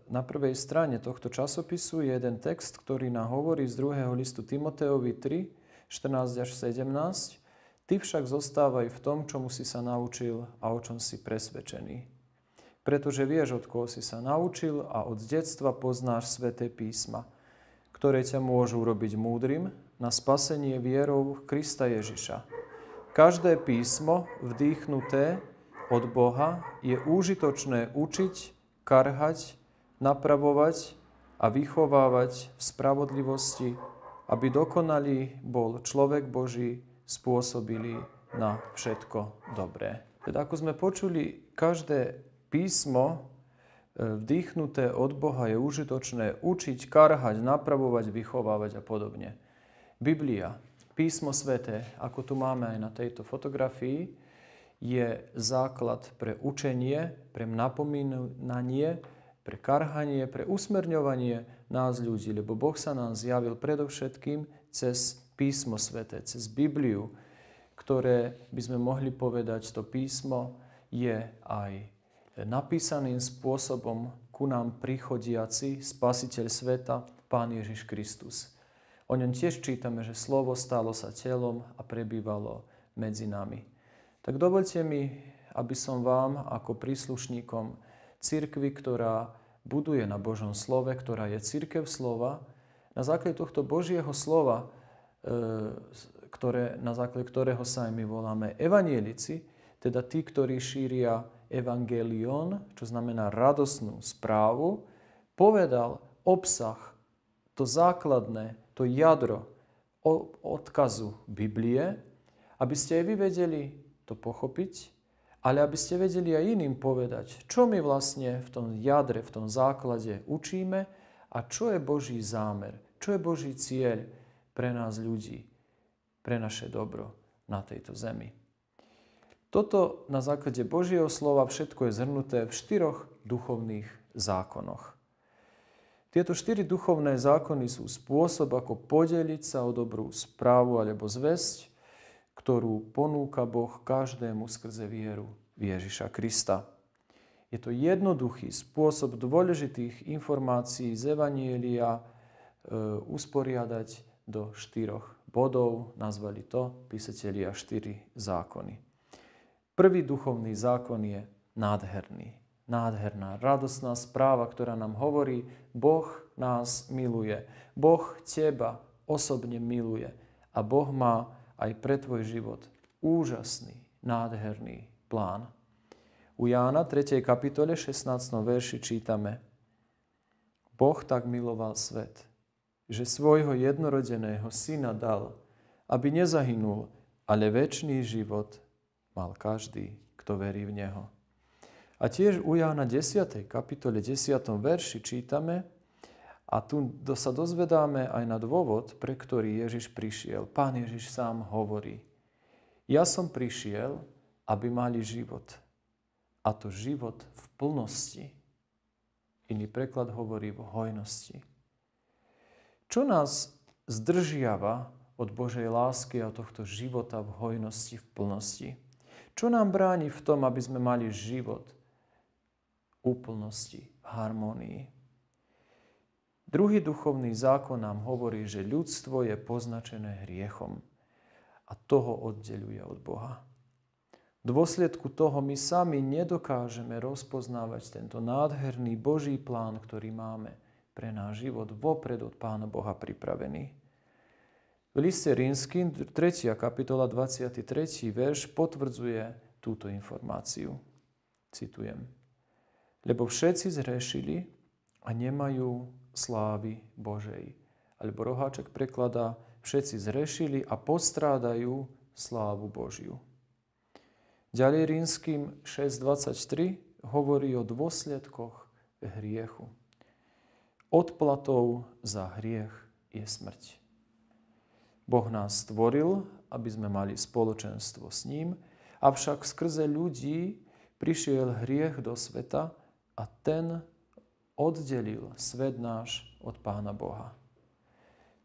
na prvej strane tohto časopisu je jeden text, ktorý nám hovorí z druhého listu Timoteovi 3, 14 až 17. Ty však zostávaj v tom, čomu si sa naučil a o čom si presvedčený pretože vieš, od koho si sa naučil a od detstva poznáš sveté písma, ktoré ťa môžu urobiť múdrym na spasenie vierou Krista Ježiša. Každé písmo vdýchnuté od Boha je úžitočné učiť, karhať, napravovať a vychovávať v spravodlivosti, aby dokonalý bol človek Boží spôsobilý na všetko dobré. Teda ako sme počuli, každé písmo e, vdýchnuté od Boha je užitočné učiť, karhať, napravovať, vychovávať a podobne. Biblia, písmo sveté, ako tu máme aj na tejto fotografii, je základ pre učenie, pre napomínanie, pre karhanie, pre usmerňovanie nás ľudí, lebo Boh sa nám zjavil predovšetkým cez písmo sveté, cez Bibliu, ktoré by sme mohli povedať, to písmo je aj napísaným spôsobom ku nám prichodiaci spasiteľ sveta, Pán Ježiš Kristus. O ňom tiež čítame, že slovo stalo sa telom a prebývalo medzi nami. Tak dovolte mi, aby som vám ako príslušníkom cirkvi, ktorá buduje na Božom slove, ktorá je cirkev slova, na základe tohto Božieho slova, e, ktoré, na základe ktorého sa aj my voláme evanielici, teda tí, ktorí šíria evangelion, čo znamená radosnú správu, povedal obsah, to základné, to jadro odkazu Biblie, aby ste aj vy vedeli to pochopiť, ale aby ste vedeli aj iným povedať, čo my vlastne v tom jadre, v tom základe učíme a čo je Boží zámer, čo je Boží cieľ pre nás ľudí, pre naše dobro na tejto zemi. Toto na základe Božieho slova všetko je zhrnuté v štyroch duchovných zákonoch. Tieto štyri duchovné zákony sú spôsob, ako podeliť sa o dobrú správu alebo zväzť, ktorú ponúka Boh každému skrze vieru v Ježiša Krista. Je to jednoduchý spôsob dôležitých informácií z Evanielia e, usporiadať do štyroch bodov. Nazvali to písatelia štyri zákony. Prvý duchovný zákon je nádherný. Nádherná, radosná správa, ktorá nám hovorí, Boh nás miluje. Boh teba osobne miluje. A Boh má aj pre tvoj život úžasný, nádherný plán. U Jána 3. kapitole 16. verši čítame Boh tak miloval svet, že svojho jednorodeného syna dal, aby nezahynul, ale väčší život mal každý, kto verí v Neho. A tiež u Jána 10. kapitole 10. verši čítame, a tu sa dozvedáme aj na dôvod, pre ktorý Ježiš prišiel. Pán Ježiš sám hovorí, ja som prišiel, aby mali život. A to život v plnosti. Iný preklad hovorí v hojnosti. Čo nás zdržiava od Božej lásky a tohto života v hojnosti, v plnosti? Čo nám bráni v tom, aby sme mali život v úplnosti, v harmonii? Druhý duchovný zákon nám hovorí, že ľudstvo je poznačené hriechom a toho oddeluje od Boha. V dôsledku toho my sami nedokážeme rozpoznávať tento nádherný Boží plán, ktorý máme pre náš život vopred od Pána Boha pripravený. V liste Rínsky, 3. kapitola 23. verš potvrdzuje túto informáciu. Citujem. Lebo všetci zhrešili a nemajú slávy Božej. Alebo roháček prekladá, všetci zhrešili a postrádajú slávu Božiu. Ďalej rímským 6.23 hovorí o dôsledkoch hriechu. Odplatou za hriech je smrť. Boh nás stvoril, aby sme mali spoločenstvo s ním, avšak skrze ľudí prišiel hriech do sveta a ten oddelil svet náš od Pána Boha.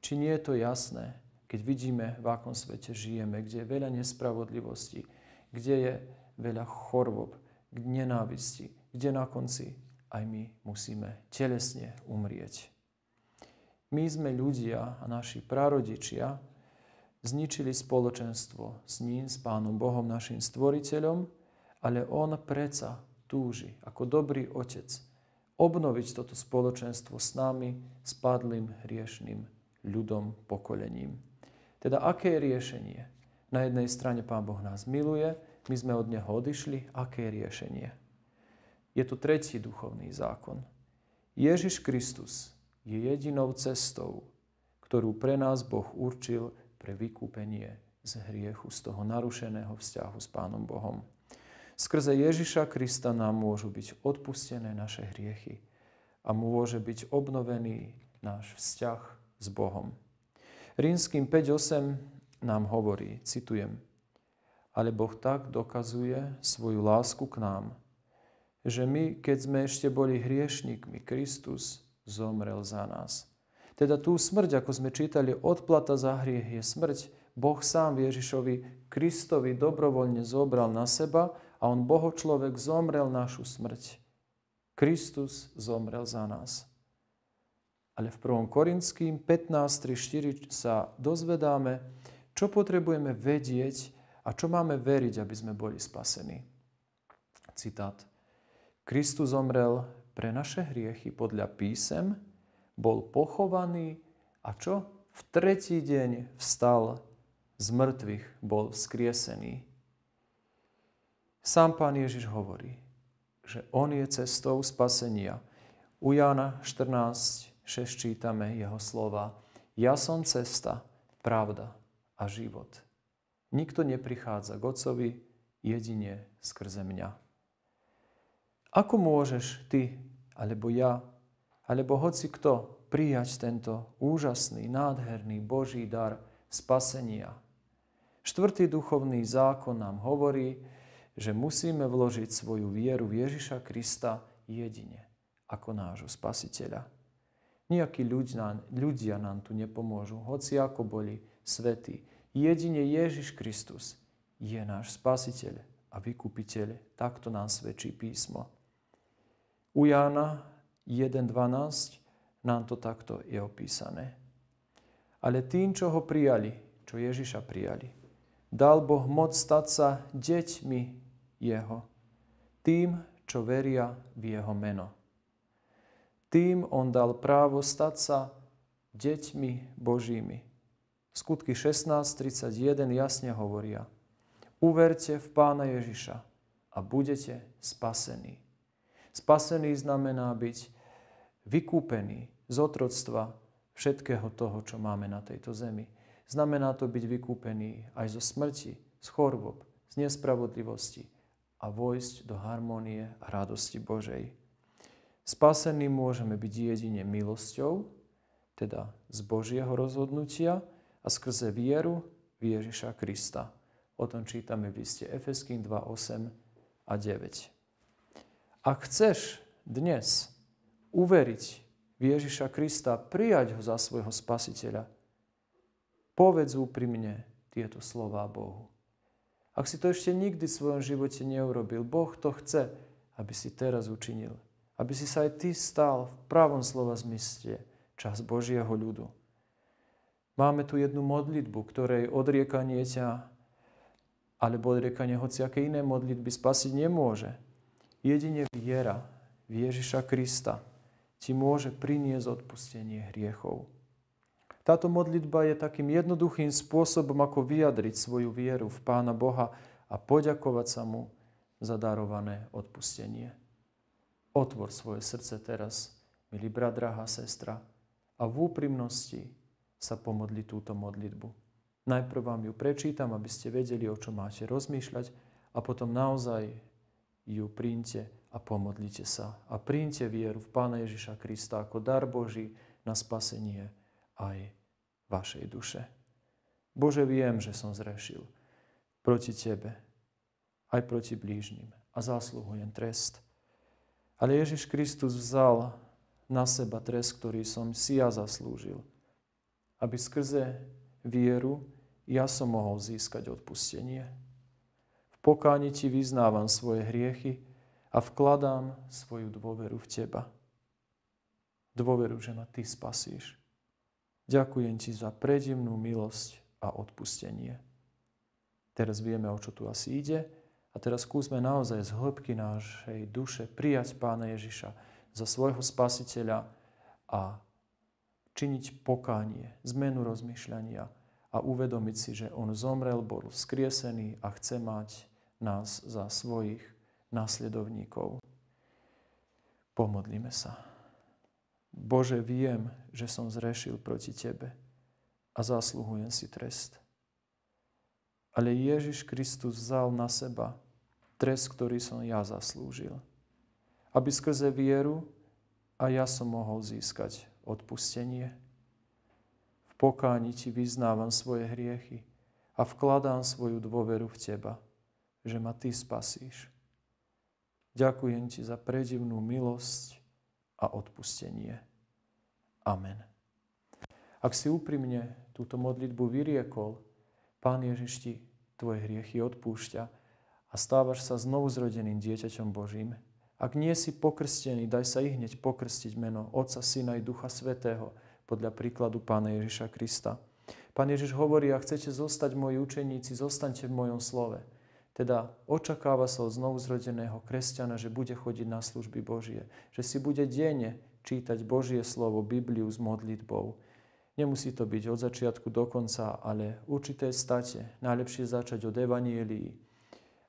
Či nie je to jasné, keď vidíme, v akom svete žijeme, kde je veľa nespravodlivosti, kde je veľa chorôb, nenávisti, kde na konci aj my musíme telesne umrieť. My sme ľudia a naši prarodičia, zničili spoločenstvo s ním, s Pánom Bohom, našim stvoriteľom, ale on predsa túži ako dobrý otec obnoviť toto spoločenstvo s nami, s padlým hriešným ľudom, pokolením. Teda aké je riešenie? Na jednej strane Pán Boh nás miluje, my sme od Neho odišli, aké je riešenie? Je to tretí duchovný zákon. Ježiš Kristus je jedinou cestou, ktorú pre nás Boh určil pre vykúpenie z hriechu, z toho narušeného vzťahu s Pánom Bohom. Skrze Ježiša Krista nám môžu byť odpustené naše hriechy a môže byť obnovený náš vzťah s Bohom. Rímským 5.8 nám hovorí, citujem, ale Boh tak dokazuje svoju lásku k nám, že my, keď sme ešte boli hriešnikmi, Kristus zomrel za nás. Teda tú smrť, ako sme čítali, odplata za hriech je smrť. Boh sám Ježišovi Kristovi dobrovoľne zobral na seba a on Boho človek zomrel našu smrť. Kristus zomrel za nás. Ale v 1. Korinským 15.3.4 sa dozvedáme, čo potrebujeme vedieť a čo máme veriť, aby sme boli spasení. Citát. Kristus zomrel pre naše hriechy podľa písem, bol pochovaný a čo? V tretí deň vstal z mŕtvych, bol vzkriesený. Sám pán Ježiš hovorí, že on je cestou spasenia. U Jana 14, 6 čítame jeho slova. Ja som cesta, pravda a život. Nikto neprichádza k Otcovi, jedine skrze mňa. Ako môžeš ty alebo ja alebo hoci kto prijať tento úžasný, nádherný Boží dar spasenia. Štvrtý duchovný zákon nám hovorí, že musíme vložiť svoju vieru v Ježiša Krista jedine, ako nášho spasiteľa. Nijakí ľudia, ľudia nám tu nepomôžu, hoci ako boli svetí. Jedine Ježiš Kristus je náš spasiteľ a vykupiteľ. Takto nám svedčí písmo. U Jána 1.12 nám to takto je opísané. Ale tým, čo ho prijali, čo Ježiša prijali, dal Boh moc stať sa deťmi jeho, tým, čo veria v jeho meno. Tým on dal právo stať sa deťmi Božími. Skutky 16.31 jasne hovoria, uverte v Pána Ježiša a budete spasení. Spasený znamená byť vykúpení z otroctva všetkého toho, čo máme na tejto zemi. Znamená to byť vykúpený aj zo smrti, z chorob, z nespravodlivosti a vojsť do harmonie a radosti Božej. Spasení môžeme byť jedine milosťou, teda z Božieho rozhodnutia a skrze vieru v Ježiša Krista. O tom čítame v liste Efeským 8 a 9. Ak chceš dnes uveriť v Ježiša Krista, prijať ho za svojho spasiteľa, povedz úprimne tieto slová Bohu. Ak si to ešte nikdy v svojom živote neurobil, Boh to chce, aby si teraz učinil. Aby si sa aj ty stal v pravom slova zmyste čas Božieho ľudu. Máme tu jednu modlitbu, ktorej odriekanie ťa alebo odriekanie hociaké iné modlitby spasiť nemôže. Jedine viera v Ježiša Krista, ti môže priniesť odpustenie hriechov. Táto modlitba je takým jednoduchým spôsobom, ako vyjadriť svoju vieru v Pána Boha a poďakovať sa Mu za darované odpustenie. Otvor svoje srdce teraz, milý brat, drahá sestra, a v úprimnosti sa pomodli túto modlitbu. Najprv vám ju prečítam, aby ste vedeli, o čo máte rozmýšľať a potom naozaj ju printe a pomodlite sa a príjmte vieru v Pána Ježiša Krista ako dar Boží na spasenie aj vašej duše. Bože, viem, že som zrešil proti Tebe, aj proti blížnym a zásluhujem trest. Ale Ježiš Kristus vzal na seba trest, ktorý som si ja zaslúžil, aby skrze vieru ja som mohol získať odpustenie. V pokáni Ti vyznávam svoje hriechy, a vkladám svoju dôveru v Teba. Dôveru, že ma Ty spasíš. Ďakujem Ti za predivnú milosť a odpustenie. Teraz vieme, o čo tu asi ide a teraz skúsme naozaj z hĺbky nášej duše prijať Pána Ježiša za svojho spasiteľa a činiť pokánie, zmenu rozmýšľania a uvedomiť si, že On zomrel, bol skriesený a chce mať nás za svojich následovníkov. Pomodlíme sa. Bože, viem, že som zrešil proti Tebe a zasluhujem si trest. Ale Ježiš Kristus vzal na seba trest, ktorý som ja zaslúžil. Aby skrze vieru a ja som mohol získať odpustenie. V pokáni Ti vyznávam svoje hriechy a vkladám svoju dôveru v Teba, že ma Ty spasíš. Ďakujem Ti za predivnú milosť a odpustenie. Amen. Ak si úprimne túto modlitbu vyriekol, Pán Ježiš Ti Tvoje hriechy odpúšťa a stávaš sa znovuzrodeným dieťaťom Božím. Ak nie si pokrstený, daj sa i hneď pokrstiť meno Otca, Syna i Ducha Svetého podľa príkladu Pána Ježiša Krista. Pán Ježiš hovorí, ak chcete zostať moji učeníci, zostaňte v mojom slove. Teda očakáva sa od znovuzrodeného kresťana, že bude chodiť na služby Božie, že si bude denne čítať Božie slovo, Bibliu s modlitbou. Nemusí to byť od začiatku do konca, ale určité state. Najlepšie začať od evanielii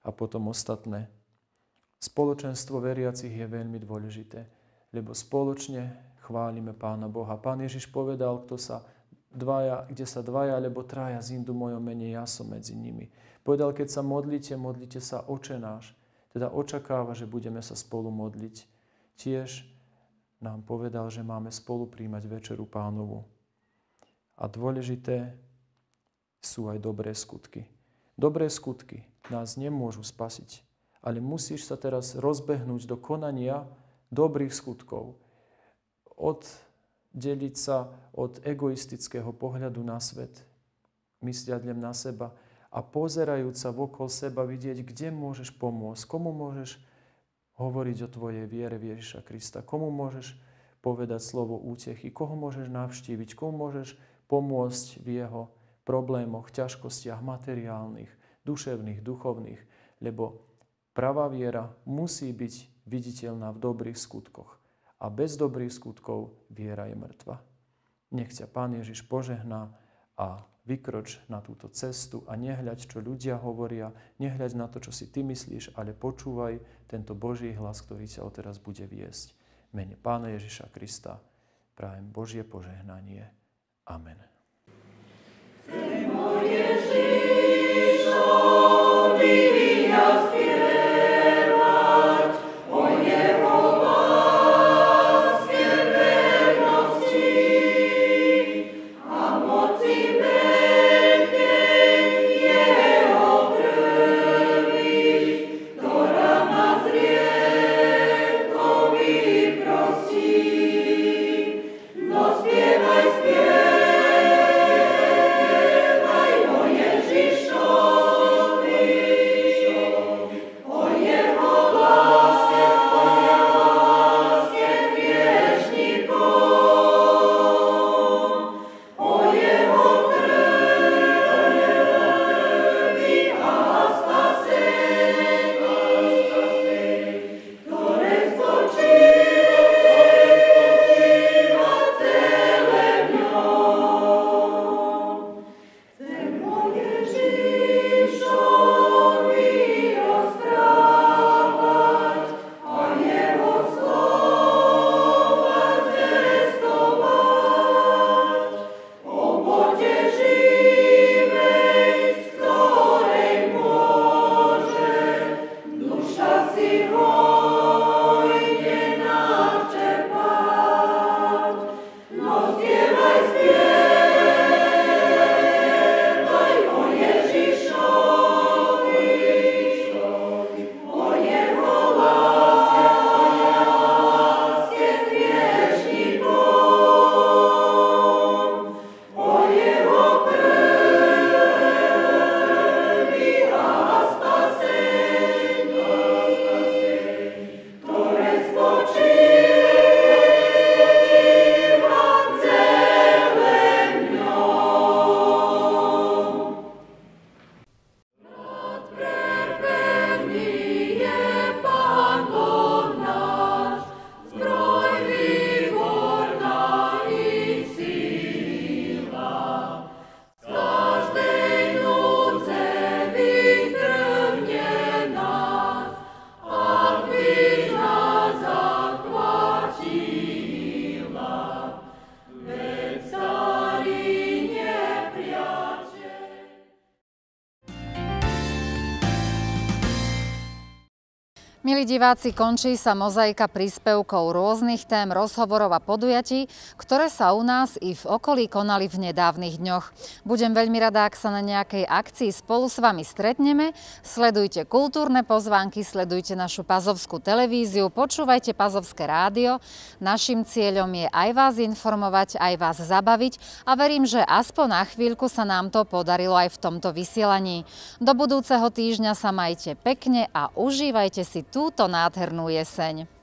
a potom ostatné. Spoločenstvo veriacich je veľmi dôležité, lebo spoločne chválime Pána Boha. Pán Ježiš povedal, kto sa dvaja, kde sa dvaja alebo traja Indu mojom mene, ja som medzi nimi. Povedal, keď sa modlíte, modlite sa oče náš. Teda očakáva, že budeme sa spolu modliť. Tiež nám povedal, že máme spolu príjmať večeru pánovu. A dôležité sú aj dobré skutky. Dobré skutky nás nemôžu spasiť, ale musíš sa teraz rozbehnúť do konania dobrých skutkov. Oddeliť sa od egoistického pohľadu na svet, mysliať len na seba, a pozerajúc sa okolo seba vidieť, kde môžeš pomôcť, komu môžeš hovoriť o tvojej viere v Ježiša Krista, komu môžeš povedať slovo útechy, koho môžeš navštíviť, komu môžeš pomôcť v jeho problémoch, ťažkostiach materiálnych, duševných, duchovných, lebo pravá viera musí byť viditeľná v dobrých skutkoch. A bez dobrých skutkov viera je mŕtva. Nech ťa Pán Ježiš požehná a vykroč na túto cestu a nehľaď, čo ľudia hovoria, nehľaď na to, čo si ty myslíš, ale počúvaj tento Boží hlas, ktorý ťa odteraz bude viesť. Mene Pána Ježiša Krista prajem Božie požehnanie. Amen. diváci, končí sa mozaika príspevkov rôznych tém, rozhovorov a podujatí, ktoré sa u nás i v okolí konali v nedávnych dňoch. Budem veľmi rada, ak sa na nejakej akcii spolu s vami stretneme. Sledujte kultúrne pozvánky, sledujte našu pazovskú televíziu, počúvajte pazovské rádio. Našim cieľom je aj vás informovať, aj vás zabaviť a verím, že aspoň na chvíľku sa nám to podarilo aj v tomto vysielaní. Do budúceho týždňa sa majte pekne a užívajte si túto túto nádhernú jeseň.